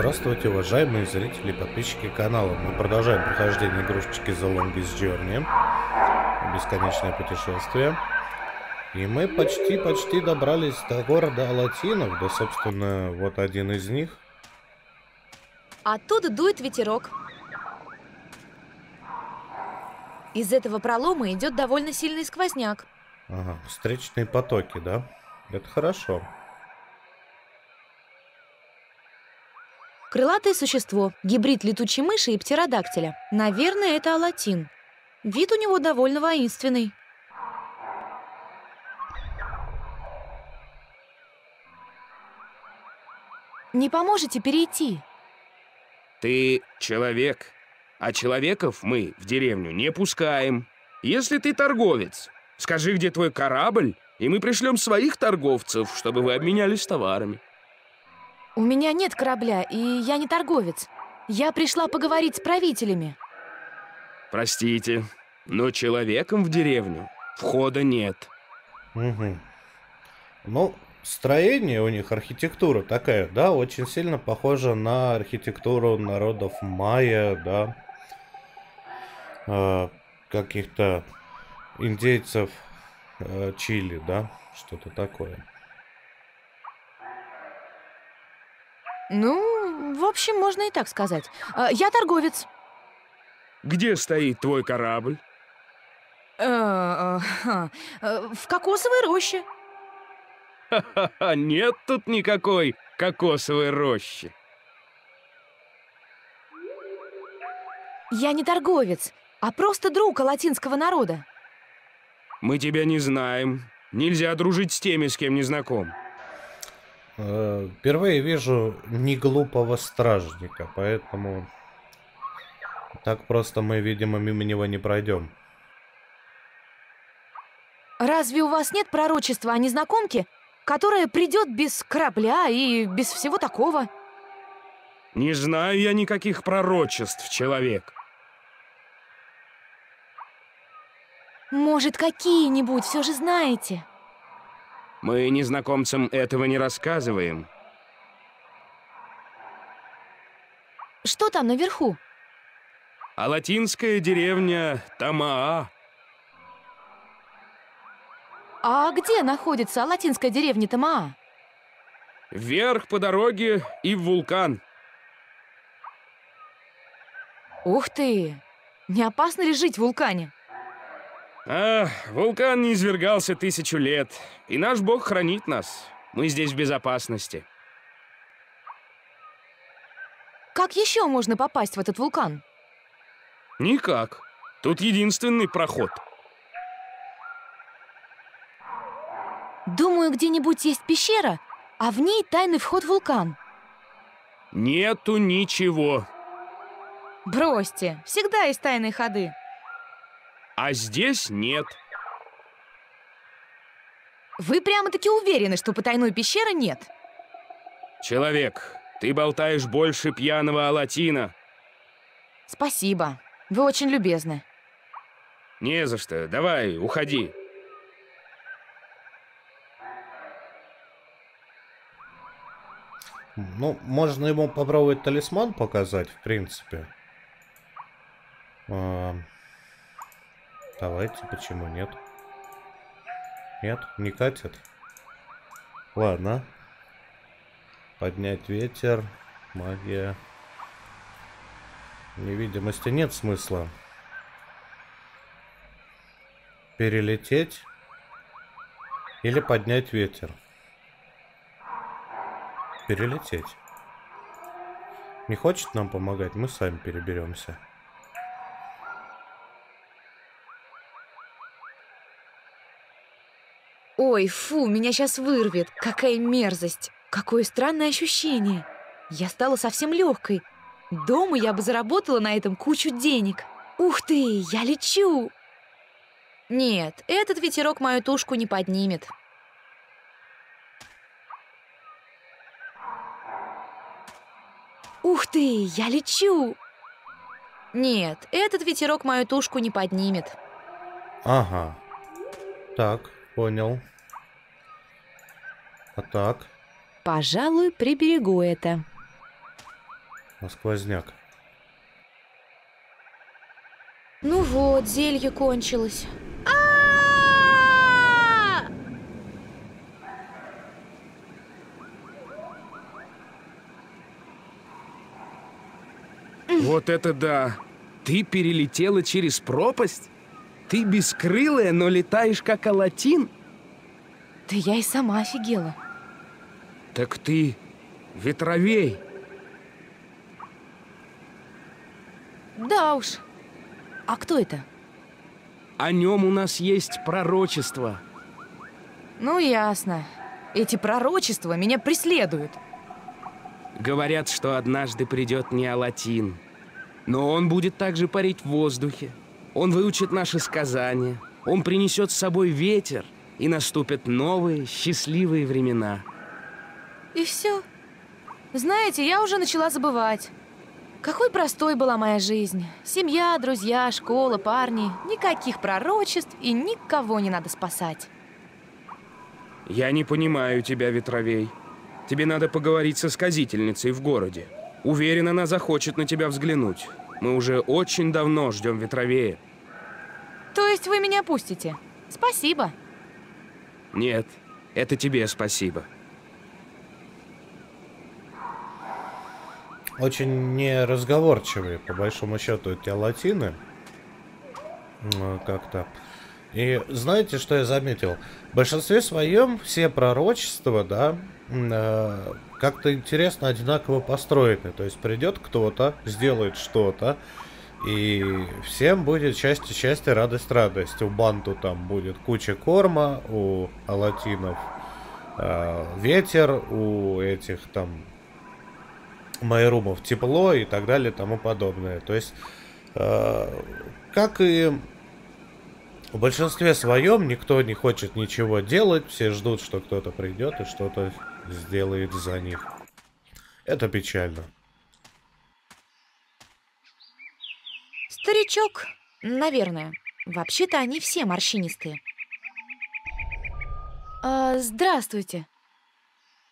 Здравствуйте, уважаемые зрители и подписчики канала. Мы продолжаем прохождение игрушечки The Longest Journey. Бесконечное путешествие. И мы почти-почти добрались до города Алатинов. Да, собственно, вот один из них. Оттуда дует ветерок. Из этого пролома идет довольно сильный сквозняк. Ага, встречные потоки, да? Это хорошо. Хорошо. Крылатое существо, гибрид летучей мыши и птеродактиля. Наверное, это алатин. Вид у него довольно воинственный. Не поможете перейти? Ты человек, а человеков мы в деревню не пускаем. Если ты торговец, скажи, где твой корабль, и мы пришлем своих торговцев, чтобы вы обменялись товарами. У меня нет корабля, и я не торговец. Я пришла поговорить с правителями. Простите, но человеком в деревню входа нет. Угу. Ну, строение у них, архитектура такая, да, очень сильно похожа на архитектуру народов майя, да, э, каких-то индейцев э, Чили, да, что-то такое. Ну, в общем, можно и так сказать. А, я торговец. Где стоит твой корабль? Э, э, э, в кокосовой роще. нет тут никакой кокосовой рощи. Я не торговец, а просто друг латинского народа. Мы тебя не знаем. Нельзя дружить с теми, с кем не знаком. Э, впервые вижу не глупого стражника, поэтому так просто мы, видимо, мимо него не пройдем. Разве у вас нет пророчества о незнакомке, которая придет без корабля и без всего такого? Не знаю я никаких пророчеств, человек. Может, какие-нибудь все же знаете? Мы незнакомцам этого не рассказываем. Что там наверху? А латинская деревня Тамаа. А где находится латинская деревня Тамаа? Вверх по дороге и в вулкан. Ух ты! Не опасно ли жить в вулкане? А, вулкан не извергался тысячу лет, и наш бог хранит нас. Мы здесь в безопасности. Как еще можно попасть в этот вулкан? Никак. Тут единственный проход. Думаю, где-нибудь есть пещера, а в ней тайный вход в вулкан. Нету ничего. Бросьте, всегда есть тайные ходы а здесь нет. Вы прямо-таки уверены, что потайной пещеры нет? Человек, ты болтаешь больше пьяного Алатина. Спасибо. Вы очень любезны. Не за что. Давай, уходи. Ну, можно ему попробовать талисман показать, в принципе. А... Давайте, почему нет? Нет, не катит. Ладно. Поднять ветер. Магия. Невидимости нет смысла. Перелететь. Или поднять ветер. Перелететь. Не хочет нам помогать, мы сами переберемся. Ой, фу, меня сейчас вырвет. Какая мерзость. Какое странное ощущение. Я стала совсем легкой. Дома я бы заработала на этом кучу денег. Ух ты, я лечу. Нет, этот ветерок мою тушку не поднимет. Ух ты, я лечу. Нет, этот ветерок мою тушку не поднимет. Ага. Так, понял. А так? Пожалуй, приберегу это. А сквозняк. Ну вот, зелье кончилось. А! вот это да! Ты перелетела через пропасть? Ты бескрылая, но летаешь как Алатин? Да я и сама офигела. Так ты ветровей. Да уж. А кто это? О нем у нас есть пророчество. Ну, ясно. Эти пророчества меня преследуют. Говорят, что однажды придет не Алатин. Но он будет также парить в воздухе. Он выучит наши сказания. Он принесет с собой ветер, и наступят новые счастливые времена. И все. Знаете, я уже начала забывать. Какой простой была моя жизнь. Семья, друзья, школа, парни. Никаких пророчеств и никого не надо спасать. Я не понимаю тебя, Ветровей. Тебе надо поговорить со сказительницей в городе. Уверен, она захочет на тебя взглянуть. Мы уже очень давно ждем Ветровея. То есть вы меня пустите? Спасибо. Нет, это тебе спасибо. очень неразговорчивые, по большому счету, эти латины. Э, как-то. И знаете, что я заметил? В большинстве своем все пророчества, да, э, как-то интересно одинаково построены. То есть придет кто-то, сделает что-то, и всем будет счастье, счастье, радость, радость. У Банту там будет куча корма, у Алатинов э, ветер, у этих там майрумов, тепло и так далее и тому подобное. То есть, э, как и в большинстве своем, никто не хочет ничего делать, все ждут, что кто-то придет и что-то сделает за них. Это печально. Старичок, наверное. Вообще-то они все морщинистые. А, здравствуйте.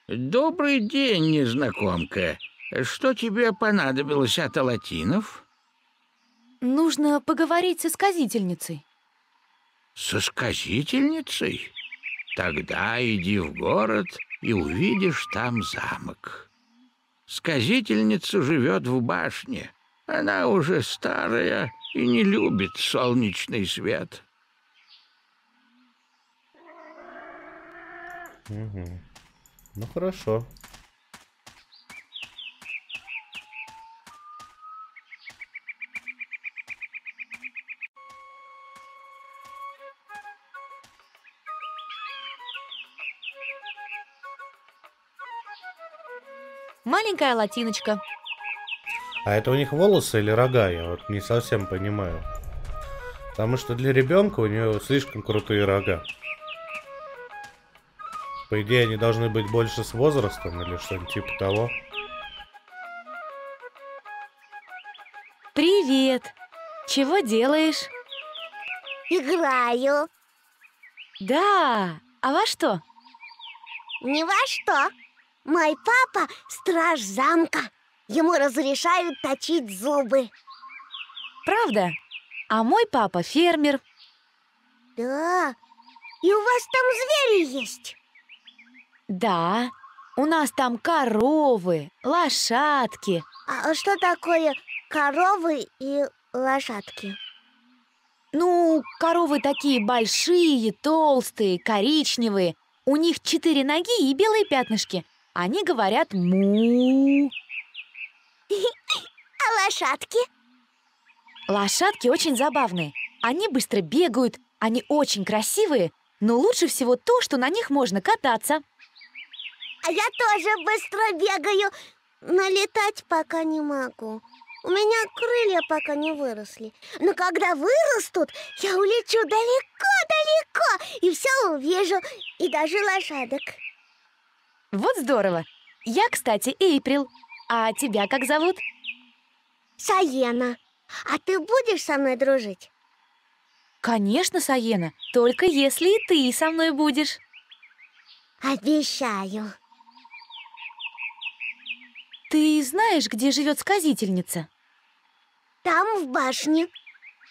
Добрый день, незнакомка. Что тебе понадобилось от Алатинов? Нужно поговорить со сказительницей. Со сказительницей? Тогда иди в город и увидишь там замок. Сказительница живет в башне. Она уже старая и не любит солнечный свет. Угу. Ну хорошо. маленькая латиночка. А это у них волосы или рога? Я вот не совсем понимаю. Потому что для ребенка у нее слишком крутые рога. По идее, они должны быть больше с возрастом или что-нибудь типа того. Привет! Чего делаешь? Играю. Да, а во что? Ни во что. Мой папа – страж замка. Ему разрешают точить зубы. Правда? А мой папа – фермер. Да, и у вас там звери есть? Да, у нас там коровы, лошадки. А что такое коровы и лошадки? Ну, коровы такие большие, толстые, коричневые. У них четыре ноги и белые пятнышки – они говорят му. А лошадки? Лошадки очень забавные. Они быстро бегают, они очень красивые, но лучше всего то, что на них можно кататься. А я тоже быстро бегаю, но летать пока не могу. У меня крылья пока не выросли. Но когда вырастут, я улечу далеко-далеко и все увижу, и даже лошадок. Вот здорово. Я, кстати, Эйприл. А тебя как зовут? Саена. А ты будешь со мной дружить? Конечно, Саена. Только если и ты со мной будешь. Обещаю. Ты знаешь, где живет сказительница? Там, в башне.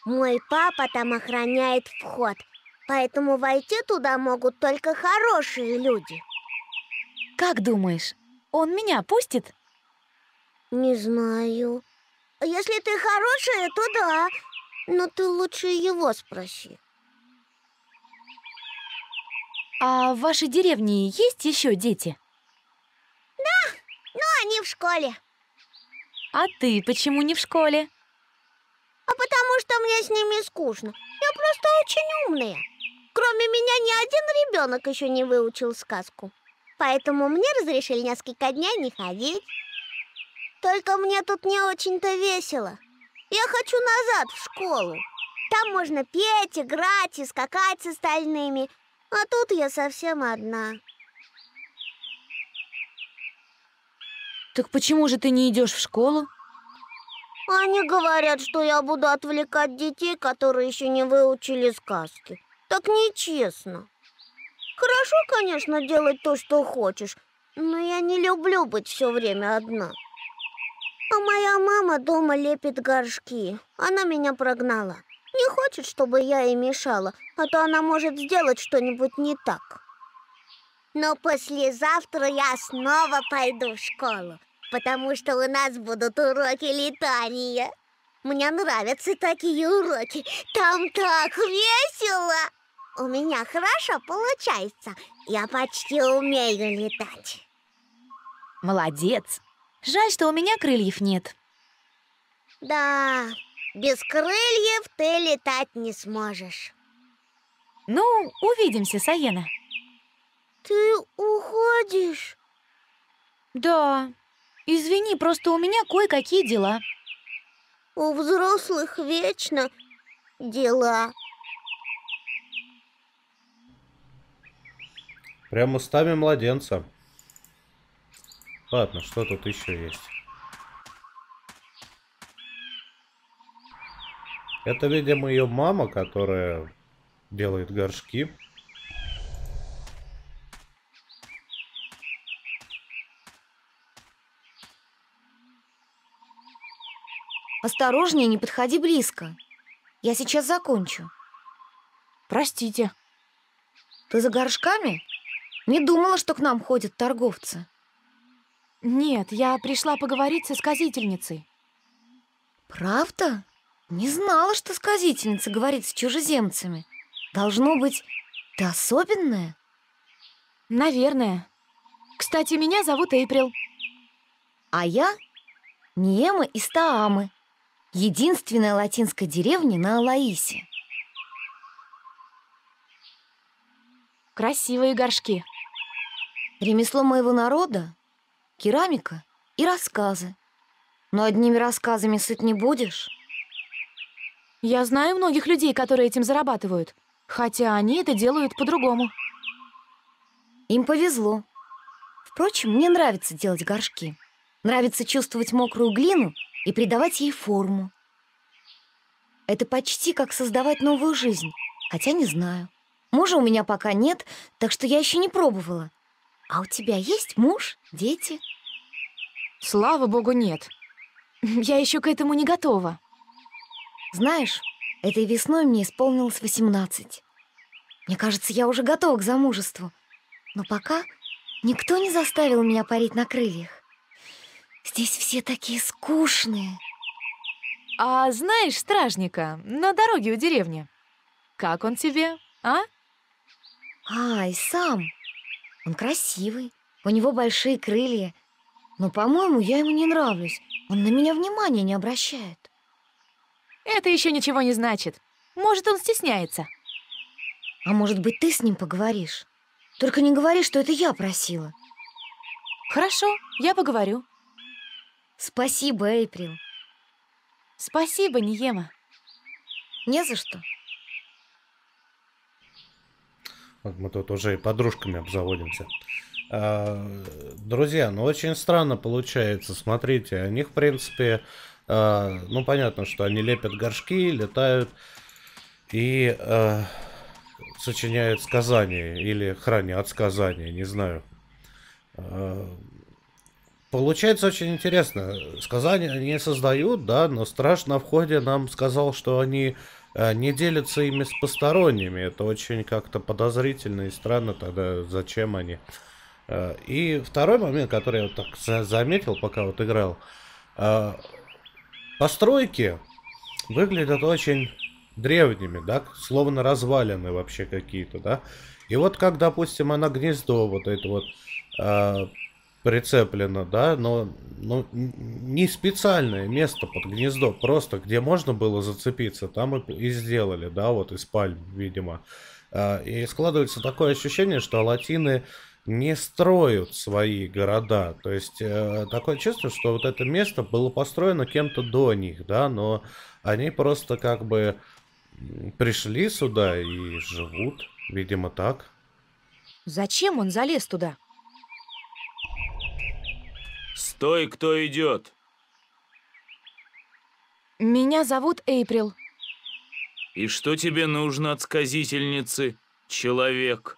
Мой папа там охраняет вход, поэтому войти туда могут только хорошие люди. Как думаешь, он меня пустит? Не знаю. Если ты хорошая, то да. Но ты лучше его спроси. А в вашей деревне есть еще дети? Да, но они в школе. А ты почему не в школе? А потому что мне с ними скучно. Я просто очень умная. Кроме меня ни один ребенок еще не выучил сказку. Поэтому мне разрешили несколько дней не ходить. Только мне тут не очень-то весело. Я хочу назад в школу. Там можно петь, играть и скакать с остальными. А тут я совсем одна. Так почему же ты не идешь в школу? Они говорят, что я буду отвлекать детей, которые еще не выучили сказки. Так нечестно. Хорошо, конечно, делать то, что хочешь, но я не люблю быть все время одна. А моя мама дома лепит горшки. Она меня прогнала. Не хочет, чтобы я ей мешала, а то она может сделать что-нибудь не так. Но послезавтра я снова пойду в школу, потому что у нас будут уроки летания. Мне нравятся такие уроки. Там так весело! У меня хорошо получается. Я почти умею летать. Молодец. Жаль, что у меня крыльев нет. Да, без крыльев ты летать не сможешь. Ну, увидимся, Саена. Ты уходишь? Да. Извини, просто у меня кое-какие дела. У взрослых вечно дела. Прямо устами младенца. Ладно, что тут еще есть? Это, видимо, ее мама, которая делает горшки. Осторожнее, не подходи близко. Я сейчас закончу. Простите. Ты за горшками? Не думала, что к нам ходят торговцы. Нет, я пришла поговорить со сказительницей. Правда? Не знала, что сказительница говорит с чужеземцами. Должно быть, ты особенная? Наверное. Кстати, меня зовут Эйприл. А я Ниема из Таамы, единственная латинская деревня на Алаисе. Красивые горшки. Ремесло моего народа — керамика и рассказы. Но одними рассказами сыт не будешь. Я знаю многих людей, которые этим зарабатывают, хотя они это делают по-другому. Им повезло. Впрочем, мне нравится делать горшки. Нравится чувствовать мокрую глину и придавать ей форму. Это почти как создавать новую жизнь, хотя не знаю. Мужа у меня пока нет, так что я еще не пробовала. А у тебя есть муж, дети? Слава богу, нет. Я еще к этому не готова. Знаешь, этой весной мне исполнилось 18. Мне кажется, я уже готова к замужеству. Но пока никто не заставил меня парить на крыльях. Здесь все такие скучные. А знаешь стражника на дороге у деревни? Как он тебе, а? Ай сам. Он красивый, у него большие крылья. Но, по-моему, я ему не нравлюсь. Он на меня внимания не обращает. Это еще ничего не значит. Может, он стесняется. А может быть, ты с ним поговоришь? Только не говори, что это я просила. Хорошо, я поговорю. Спасибо, Эйприл. Спасибо, Ниема. Не за что. Мы тут уже и подружками обзаводимся. А, друзья, ну очень странно получается. Смотрите, они в принципе... А, ну понятно, что они лепят горшки, летают и а, сочиняют сказания или хранят сказания, не знаю. Получается очень интересно. Сказания они создают, да, но страж на входе нам сказал, что они Э, не делятся ими с посторонними. Это очень как-то подозрительно и странно тогда, зачем они. Э, и второй момент, который я так заметил, пока вот играл. Э, постройки выглядят очень древними, да, словно развалины вообще какие-то, да. И вот как, допустим, она гнездо вот это вот прицеплено, да, но ну, не специальное место под гнездо, просто где можно было зацепиться, там и, и сделали, да, вот из пальм, видимо. А, и складывается такое ощущение, что латины не строят свои города. То есть э, такое чувство, что вот это место было построено кем-то до них, да, но они просто как бы пришли сюда и живут, видимо, так. Зачем он залез туда? «Стой, кто идет!» «Меня зовут Эйприл». «И что тебе нужно от сказительницы, человек?»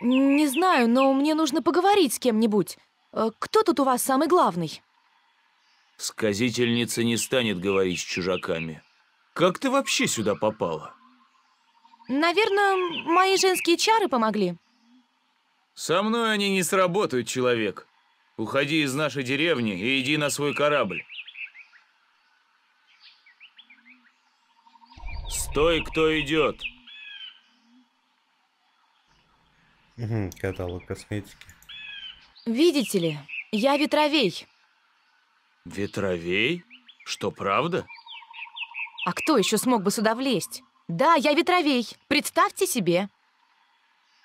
«Не знаю, но мне нужно поговорить с кем-нибудь. Э, кто тут у вас самый главный?» Сказительница не станет говорить с чужаками. Как ты вообще сюда попала? Наверное, мои женские чары помогли. Со мной они не сработают, человек. Уходи из нашей деревни и иди на свой корабль. Стой, кто идет. Угу, каталог косметики. Видите ли, я ветровей. Ветровей? Что, правда? А кто еще смог бы сюда влезть? Да, я ветровей. Представьте себе.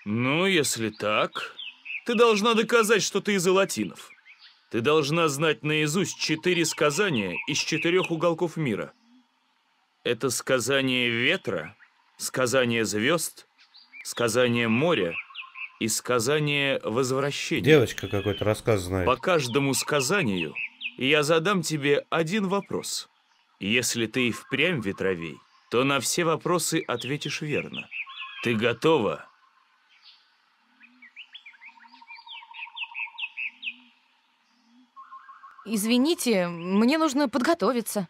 Ну, если так, ты должна доказать, что ты из латинов. Ты должна знать наизусть четыре сказания из четырех уголков мира. Это сказание ветра, сказание звезд, сказание моря и сказание возвращения. Девочка какой-то рассказ знает. По каждому сказанию я задам тебе один вопрос. Если ты и впрямь ветровей, то на все вопросы ответишь верно. Ты готова Извините, мне нужно подготовиться.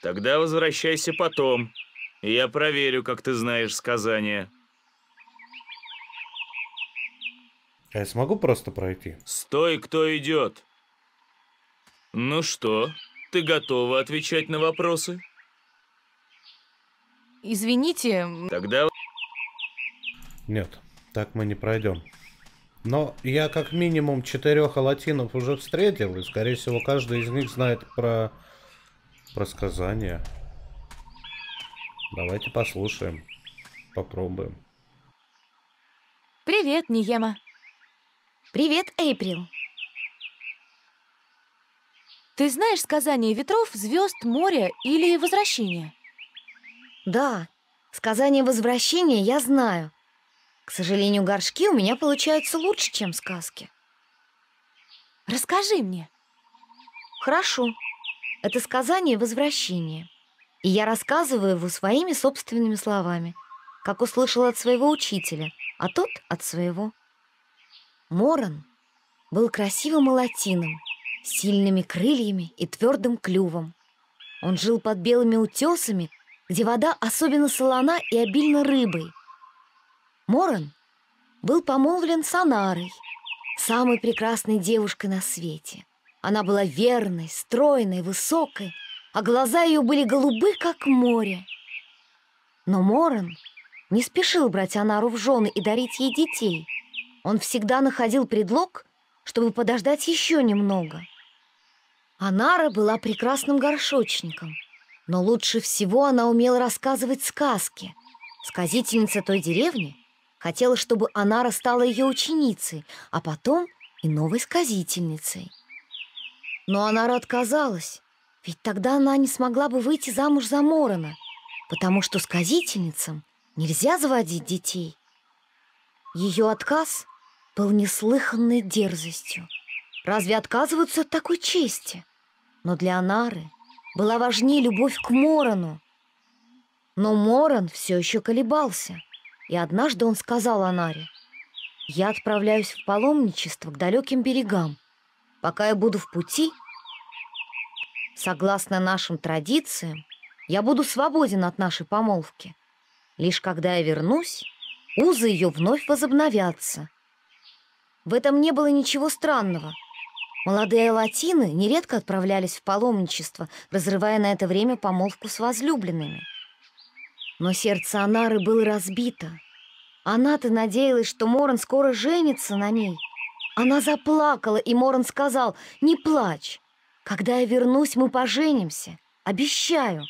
Тогда возвращайся потом. я проверю, как ты знаешь сказания. А я смогу просто пройти? Стой, кто идет. Ну что, ты готова отвечать на вопросы? Извините. Тогда... Нет, так мы не пройдем. Но я как минимум четырех алатинов уже встретил, и, скорее всего, каждый из них знает про... про сказания. Давайте послушаем. Попробуем. Привет, Ниема. Привет, Эйприл. Ты знаешь сказание ветров, звезд, моря или возвращения? Да, сказание возвращения я знаю. К сожалению, горшки у меня получаются лучше, чем сказки. Расскажи мне. Хорошо. Это сказание «Возвращение». И я рассказываю его своими собственными словами, как услышала от своего учителя, а тот от своего. Моран был красивым и латином, с сильными крыльями и твердым клювом. Он жил под белыми утесами, где вода особенно солона и обильно рыбой – Моран был помолвлен с Анарой, самой прекрасной девушкой на свете. Она была верной, стройной, высокой, а глаза ее были голубы, как море. Но Моран не спешил брать Анару в жены и дарить ей детей. Он всегда находил предлог, чтобы подождать еще немного. Анара была прекрасным горшочником, но лучше всего она умела рассказывать сказки. Сказительница той деревни Хотела, чтобы Анара стала ее ученицей, а потом и новой сказительницей. Но Анара отказалась, ведь тогда она не смогла бы выйти замуж за Морона, потому что сказительницам нельзя заводить детей. Ее отказ был неслыханной дерзостью. Разве отказываются от такой чести? Но для Анары была важнее любовь к Морону. Но Моран все еще колебался — и однажды он сказал Анаре, «Я отправляюсь в паломничество к далеким берегам. Пока я буду в пути, согласно нашим традициям, я буду свободен от нашей помолвки. Лишь когда я вернусь, узы ее вновь возобновятся». В этом не было ничего странного. Молодые латины нередко отправлялись в паломничество, разрывая на это время помолвку с возлюбленными. Но сердце Анары было разбито. Она-то надеялась, что Моран скоро женится на ней. Она заплакала, и Моран сказал, «Не плачь. Когда я вернусь, мы поженимся. Обещаю.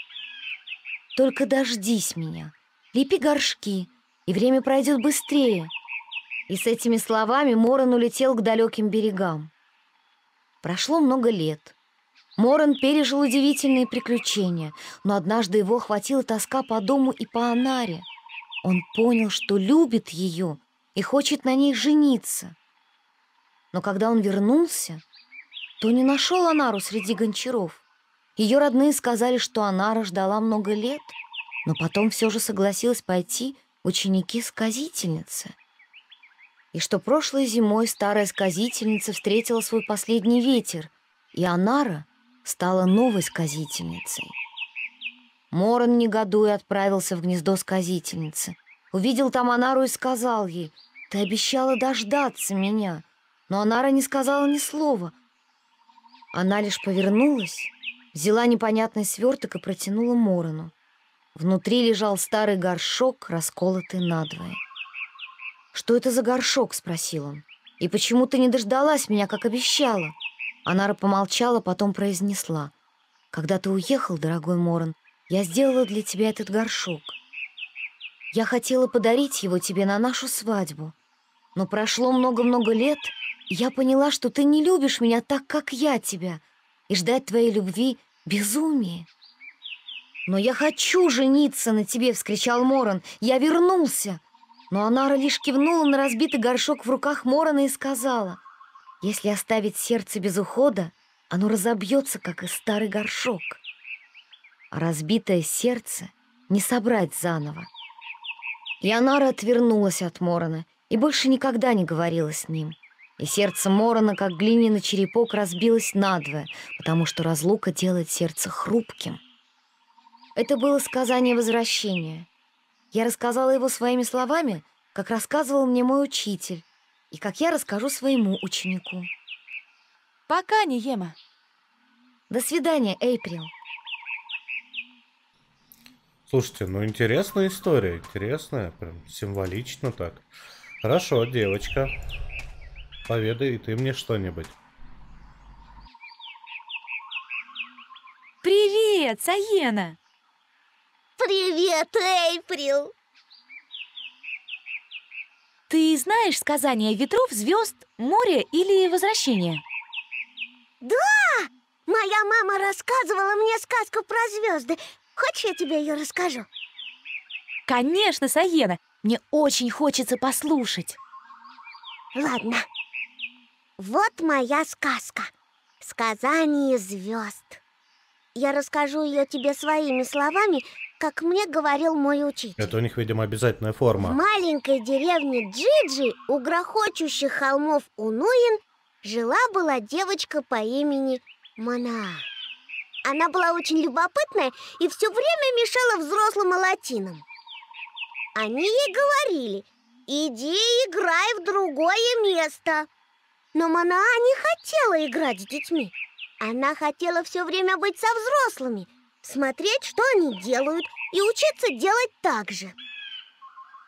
Только дождись меня. Лепи горшки, и время пройдет быстрее». И с этими словами Моран улетел к далеким берегам. Прошло много лет. Моран пережил удивительные приключения, но однажды его охватила тоска по дому и по Анаре. Он понял, что любит ее и хочет на ней жениться. Но когда он вернулся, то не нашел Анару среди гончаров. Ее родные сказали, что Анара ждала много лет, но потом все же согласилась пойти ученики-сказительницы. И что прошлой зимой старая сказительница встретила свой последний ветер, и Анара — стала новой сказительницей. Моран, негодуя, отправился в гнездо сказительницы. Увидел там Анару и сказал ей, «Ты обещала дождаться меня». Но Анара не сказала ни слова. Она лишь повернулась, взяла непонятный сверток и протянула Морану. Внутри лежал старый горшок, расколотый надвое. «Что это за горшок?» — спросил он. «И почему ты не дождалась меня, как обещала?» Анара помолчала, потом произнесла. «Когда ты уехал, дорогой Моран, я сделала для тебя этот горшок. Я хотела подарить его тебе на нашу свадьбу. Но прошло много-много лет, и я поняла, что ты не любишь меня так, как я тебя, и ждать твоей любви — безумие». «Но я хочу жениться на тебе!» — вскричал Моран. «Я вернулся!» Но Анара лишь кивнула на разбитый горшок в руках Морана и сказала — если оставить сердце без ухода, оно разобьется, как и старый горшок. А разбитое сердце не собрать заново. Ионара отвернулась от Морона и больше никогда не говорила с ним. И сердце Морона, как глиняный черепок, разбилось надвое, потому что разлука делает сердце хрупким. Это было сказание возвращения. Я рассказала его своими словами, как рассказывал мне мой учитель, и как я расскажу своему ученику. Пока, Ниема. До свидания, Эйприл. Слушайте, ну интересная история, интересная, прям символично так. Хорошо, девочка, поведай и ты мне что-нибудь. Привет, Саена! Привет, Эйприл! Ты знаешь сказание ветров, звезд, моря или возвращения? Да! Моя мама рассказывала мне сказку про звезды. Хочешь, я тебе ее расскажу? Конечно, Саена. Мне очень хочется послушать. Ладно. Вот моя сказка. Сказание звезд. Я расскажу ее тебе своими словами, как мне говорил мой учитель. Это у них, видимо, обязательная форма. В маленькой деревне Джиджи у грохочущих холмов Унуин жила-была девочка по имени Мана. Она была очень любопытная и все время мешала взрослым латинам. Они ей говорили, иди играй в другое место. Но Мана не хотела играть с детьми. Она хотела все время быть со взрослыми, смотреть, что они делают, и учиться делать так же.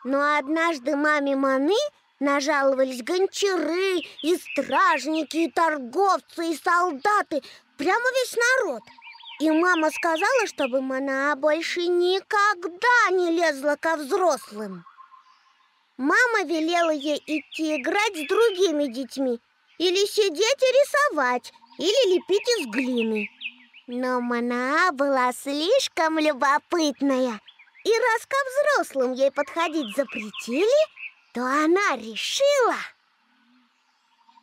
Но однажды маме Маны нажаловались гончары, и стражники, и торговцы, и солдаты, прямо весь народ. И мама сказала, чтобы Мана больше никогда не лезла ко взрослым. Мама велела ей идти играть с другими детьми или сидеть и рисовать, или лепить из глины. Но Мана была слишком любопытная. И раз ко взрослым ей подходить запретили, то она решила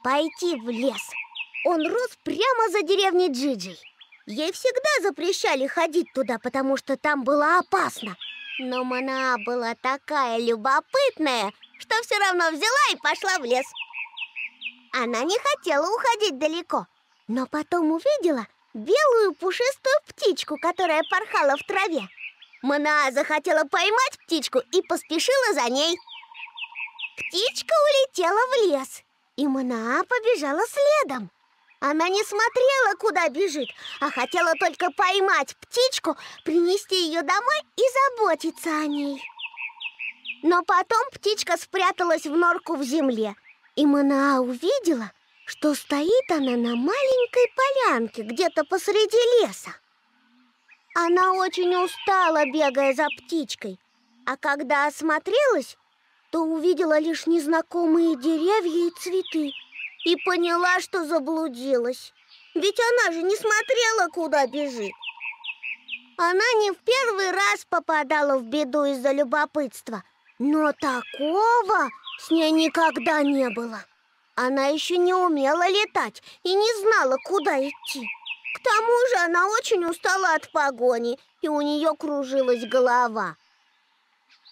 пойти в лес. Он рос прямо за деревней Джиджи. Ей всегда запрещали ходить туда, потому что там было опасно. Но Мана была такая любопытная, что все равно взяла и пошла в лес. Она не хотела уходить далеко – но потом увидела белую пушистую птичку, которая порхала в траве. Манаа захотела поймать птичку и поспешила за ней. Птичка улетела в лес, и Манаа побежала следом. Она не смотрела, куда бежит, а хотела только поймать птичку, принести ее домой и заботиться о ней. Но потом птичка спряталась в норку в земле, и Манаа увидела – что стоит она на маленькой полянке где-то посреди леса. Она очень устала, бегая за птичкой, а когда осмотрелась, то увидела лишь незнакомые деревья и цветы и поняла, что заблудилась. Ведь она же не смотрела, куда бежит. Она не в первый раз попадала в беду из-за любопытства, но такого с ней никогда не было. Она еще не умела летать и не знала, куда идти. К тому же она очень устала от погони, и у нее кружилась голова.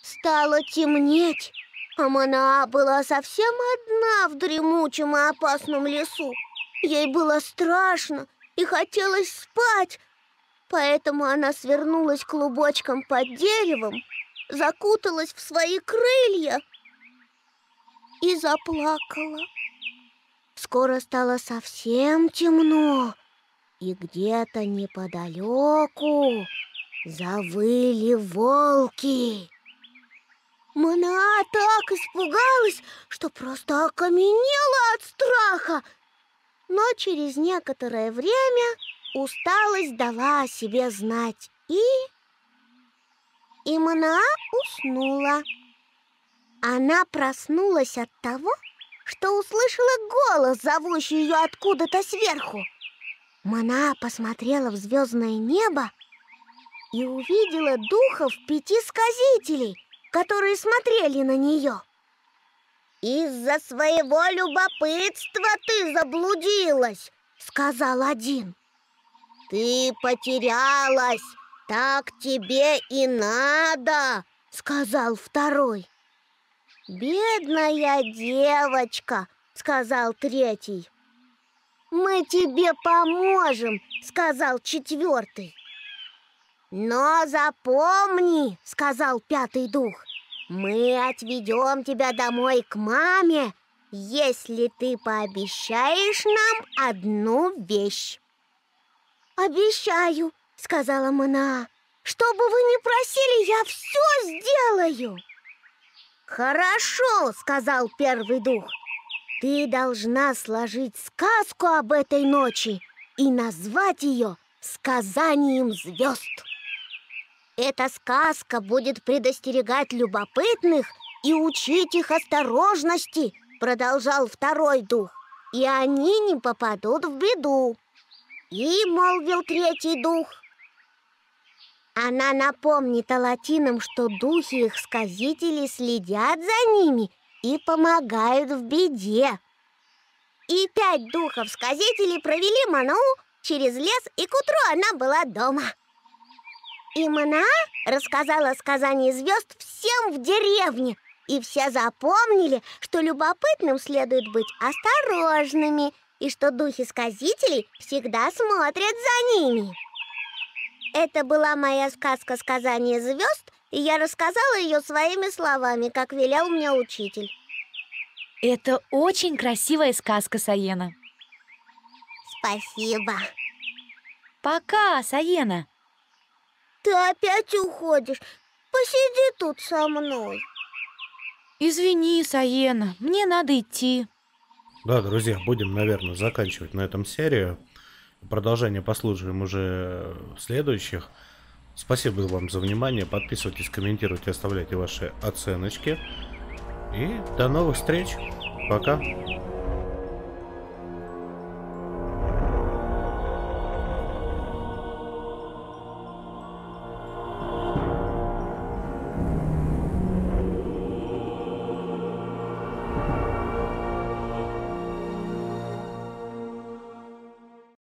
Стало темнеть, а Манаа была совсем одна в дремучем и опасном лесу. Ей было страшно и хотелось спать, поэтому она свернулась клубочком под деревом, закуталась в свои крылья – и заплакала. Скоро стало совсем темно, и где-то неподалеку завыли волки. Мана так испугалась, что просто окаменела от страха. Но через некоторое время усталость дала о себе знать и... И Мана уснула. Она проснулась от того, что услышала голос, зовущий ее откуда-то сверху. Мана посмотрела в звездное небо и увидела духов пяти сказителей, которые смотрели на нее. «Из-за своего любопытства ты заблудилась!» — сказал один. «Ты потерялась! Так тебе и надо!» — сказал второй. «Бедная девочка!» — сказал третий. «Мы тебе поможем!» — сказал четвертый. «Но запомни!» — сказал пятый дух. «Мы отведем тебя домой к маме, если ты пообещаешь нам одну вещь». «Обещаю!» — сказала Манаа. «Что бы вы ни просили, я все сделаю!» «Хорошо», — сказал первый дух. «Ты должна сложить сказку об этой ночи и назвать ее «Сказанием звезд». Эта сказка будет предостерегать любопытных и учить их осторожности, продолжал второй дух, и они не попадут в беду. И молвил третий дух – она напомнит латинам, что духи их сказители следят за ними и помогают в беде. И пять духов-сказителей провели Ману через лес, и к утру она была дома. И Мана рассказала сказание звезд всем в деревне, и все запомнили, что любопытным следует быть осторожными, и что духи сказителей всегда смотрят за ними. Это была моя сказка «Сказание звезд», и я рассказала ее своими словами, как велел мне учитель. Это очень красивая сказка, Саена. Спасибо. Пока, Саена. Ты опять уходишь. Посиди тут со мной. Извини, Саена, мне надо идти. Да, друзья, будем, наверное, заканчивать на этом серию. Продолжение послушаем уже в следующих. Спасибо вам за внимание. Подписывайтесь, комментируйте, оставляйте ваши оценочки. И до новых встреч. Пока.